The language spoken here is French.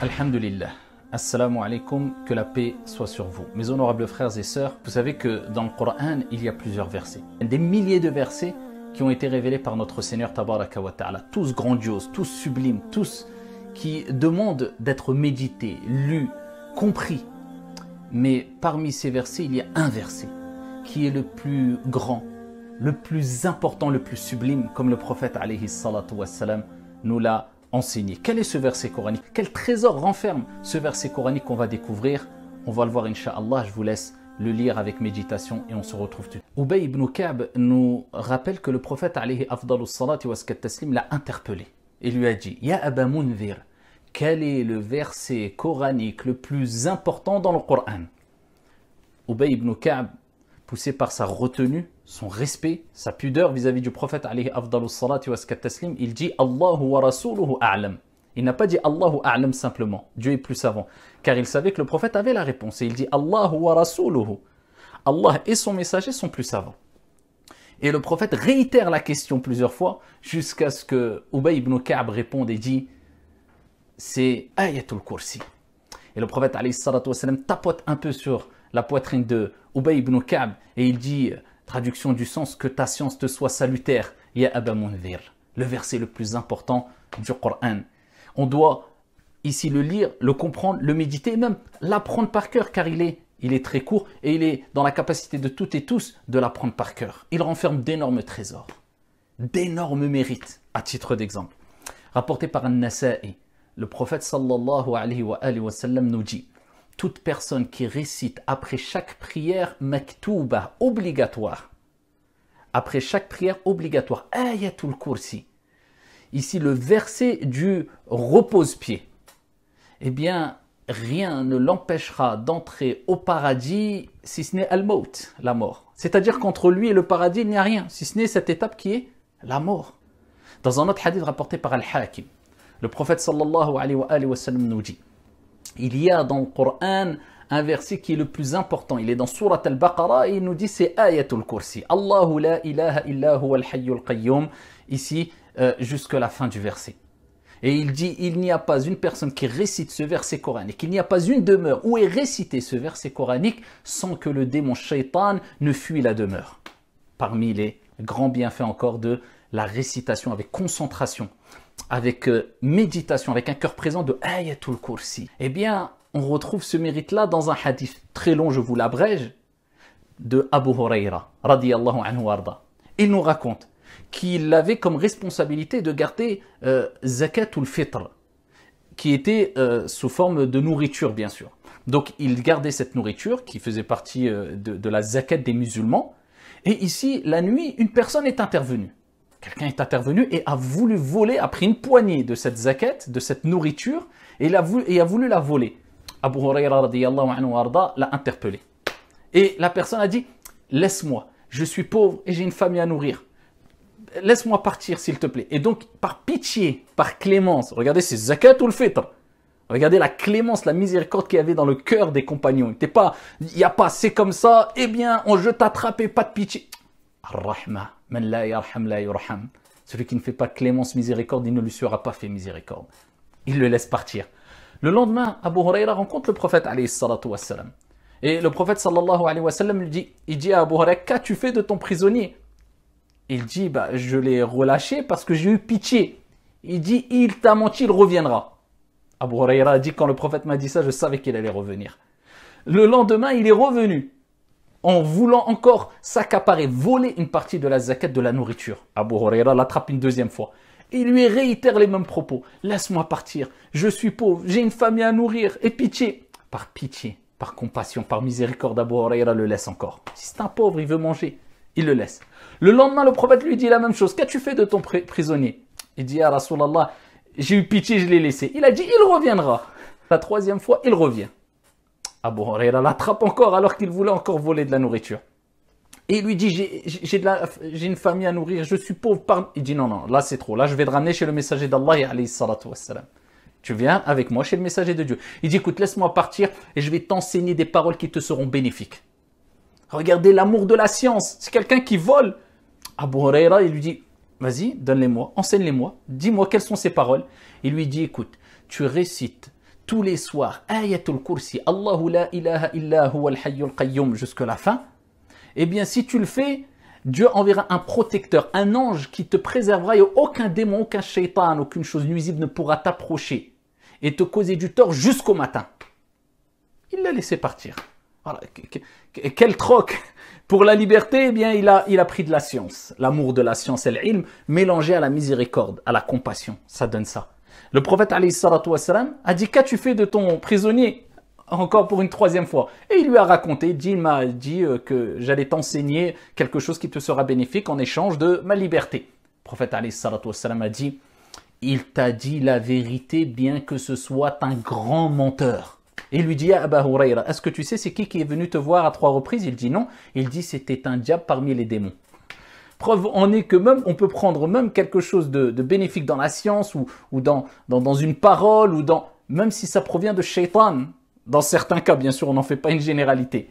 Alhamdulillah. Assalamu alaikum, que la paix soit sur vous. Mes honorables frères et sœurs, vous savez que dans le Coran, il y a plusieurs versets. Des milliers de versets qui ont été révélés par notre Seigneur Tabaraka wa Ta'ala. Tous grandioses, tous sublimes, tous qui demandent d'être médités, lus, compris. Mais parmi ces versets, il y a un verset qui est le plus grand, le plus important, le plus sublime, comme le prophète alayhi salatu nous l'a Enseigner. Quel est ce verset coranique Quel trésor renferme ce verset coranique qu'on va découvrir On va le voir, Inch'Allah. Je vous laisse le lire avec méditation et on se retrouve tout Ubay ibn Ka'b nous rappelle que le prophète alayhi l'a interpellé et lui a dit Ya Aba Munvir, quel est le verset coranique le plus important dans le Coran Ubay ibn Ka'b, poussé par sa retenue, son respect, sa pudeur vis-à-vis du prophète il dit Allahu wa rasuluhu a'lam. Il n'a pas dit Allahu a'lam simplement, Dieu est plus savant, car il savait que le prophète avait la réponse et il dit Allahu wa rasuluhu. Allah et son messager sont plus savants. Et le prophète réitère la question plusieurs fois jusqu'à ce que Ubay ibn Ka'b réponde et dit c'est ayatul kursi. Et le prophète tapote un peu sur la poitrine de Ubay ibn Ka'b et il dit Traduction du sens que ta science te soit salutaire, ya Le verset le plus important du Coran. On doit ici le lire, le comprendre, le méditer, même l'apprendre par cœur, car il est, il est très court et il est dans la capacité de toutes et tous de l'apprendre par cœur. Il renferme d'énormes trésors, d'énormes mérites, à titre d'exemple. Rapporté par An-Nasa'i, le prophète sallallahu alayhi wa sallam nous dit « toute personne qui récite après chaque prière maktouba, obligatoire, après chaque prière obligatoire, ayatul kursi, ici le verset du repose-pied, eh bien, rien ne l'empêchera d'entrer au paradis si ce n'est al-maut, la mort. C'est-à-dire qu'entre lui et le paradis, il n'y a rien, si ce n'est cette étape qui est la mort. Dans un autre hadith rapporté par Al-Hakim, le prophète sallallahu alayhi wa, sallam nous dit il y a dans le Coran un verset qui est le plus important. Il est dans Surat al-Baqarah et il nous dit c'est Ayatul Kursi. Allahu la ilaha illa al-hayyul qayyum. Ici, euh, jusqu'à la fin du verset. Et il dit il n'y a pas une personne qui récite ce verset coranique, il n'y a pas une demeure où est récité ce verset coranique sans que le démon shaitan ne fuit la demeure. Parmi les grands bienfaits encore de la récitation, avec concentration, avec euh, méditation, avec un cœur présent de Ayatul Kursi, eh bien, on retrouve ce mérite-là dans un hadith très long, je vous l'abrège, de Abu Huraira, radiyallahu anhu Il nous raconte qu'il avait comme responsabilité de garder euh, zakatul fitr, qui était euh, sous forme de nourriture, bien sûr. Donc il gardait cette nourriture qui faisait partie euh, de, de, la zakat des musulmans. Et ici, la nuit, une personne est intervenue. Quelqu'un est intervenu et a voulu voler, a pris une poignée de cette zaquette, de cette nourriture, et, a, voulu, et a voulu la voler. Abu Huraira l'a interpellé. Et la personne a dit Laisse-moi, je suis pauvre et j'ai une famille à nourrir. Laisse-moi partir, s'il te plaît. Et donc, par pitié, par clémence, regardez, ces zakat ou le fait Regardez la clémence, la miséricorde qu'il y avait dans le cœur des compagnons. Il n'y a pas, c'est comme ça, eh bien, on, je t'attrape pas de pitié rahma Celui qui ne fait pas clémence, miséricorde, il ne lui sera pas fait miséricorde. Il le laisse partir. Le lendemain, Abu Huraira rencontre le prophète Et le prophète sallallahu alayhi wa lui dit, il dit à Abu Huraira, qu'as-tu fait de ton prisonnier Il dit, bah, je l'ai relâché parce que j'ai eu pitié. Il dit, il t'a menti, il reviendra. Abu Huraira dit, quand le prophète m'a dit ça, je savais qu'il allait revenir. Le lendemain, il est revenu en voulant encore s'accaparer, voler une partie de la zakat de la nourriture. Abu Huraira l'attrape une deuxième fois. Il lui réitère les mêmes propos. Laisse-moi partir, je suis pauvre, j'ai une famille à nourrir, et pitié. Par pitié, par compassion, par miséricorde, Abu Huraira le laisse encore. Si c'est un pauvre, il veut manger, il le laisse. Le lendemain, le prophète lui dit la même chose. Qu'as-tu fait de ton prisonnier Il dit, à Rasulallah, j'ai eu pitié, je l'ai laissé. Il a dit, il reviendra. La troisième fois, il revient. Abu Huraira l'attrape encore alors qu'il voulait encore voler de la nourriture. Et il lui dit, j'ai une famille à nourrir, je suis pauvre. Par... Il dit, non, non, là c'est trop, là je vais te ramener chez le messager d'Allah, Tu viens avec moi chez le messager de Dieu. Il dit, écoute, laisse-moi partir et je vais t'enseigner des paroles qui te seront bénéfiques. Regardez l'amour de la science, c'est quelqu'un qui vole. Abu Huraira, il lui dit, vas-y, donne-les-moi, enseigne-les-moi, dis-moi quelles sont ces paroles. Il lui dit, écoute, tu récites tous les soirs, Ayatul Kursi, Allahu la ilaha illa huwa al qayyum jusqu'à la fin, eh bien si tu le fais, Dieu enverra un protecteur, un ange qui te préservera et aucun démon, aucun shaitan, aucune chose nuisible ne pourra t'approcher et te causer du tort jusqu'au matin. Il l'a laissé partir. Voilà. Quel troc Pour la liberté, eh bien, il a, il a pris de la science, l'amour de la science et l'ilm, mélangé à la miséricorde, à la compassion. Ça donne ça. Le prophète a dit Qu'as-tu fait de ton prisonnier encore pour une troisième fois. Et il lui a raconté, il m'a dit euh, que j'allais t'enseigner quelque chose qui te sera bénéfique en échange de ma liberté. Le prophète a dit, il t'a dit la vérité bien que ce soit un grand menteur. Et il lui dit à est-ce que tu sais c'est qui qui est venu te voir à trois reprises Il dit non. Il dit c'était un diable parmi les démons. Preuve en est que même, on peut prendre même quelque chose de, bénéfique dans la science ou, dans, dans, une parole ou dans, même si ça provient de shaitan. Dans certains cas, bien sûr, on n'en fait pas une généralité.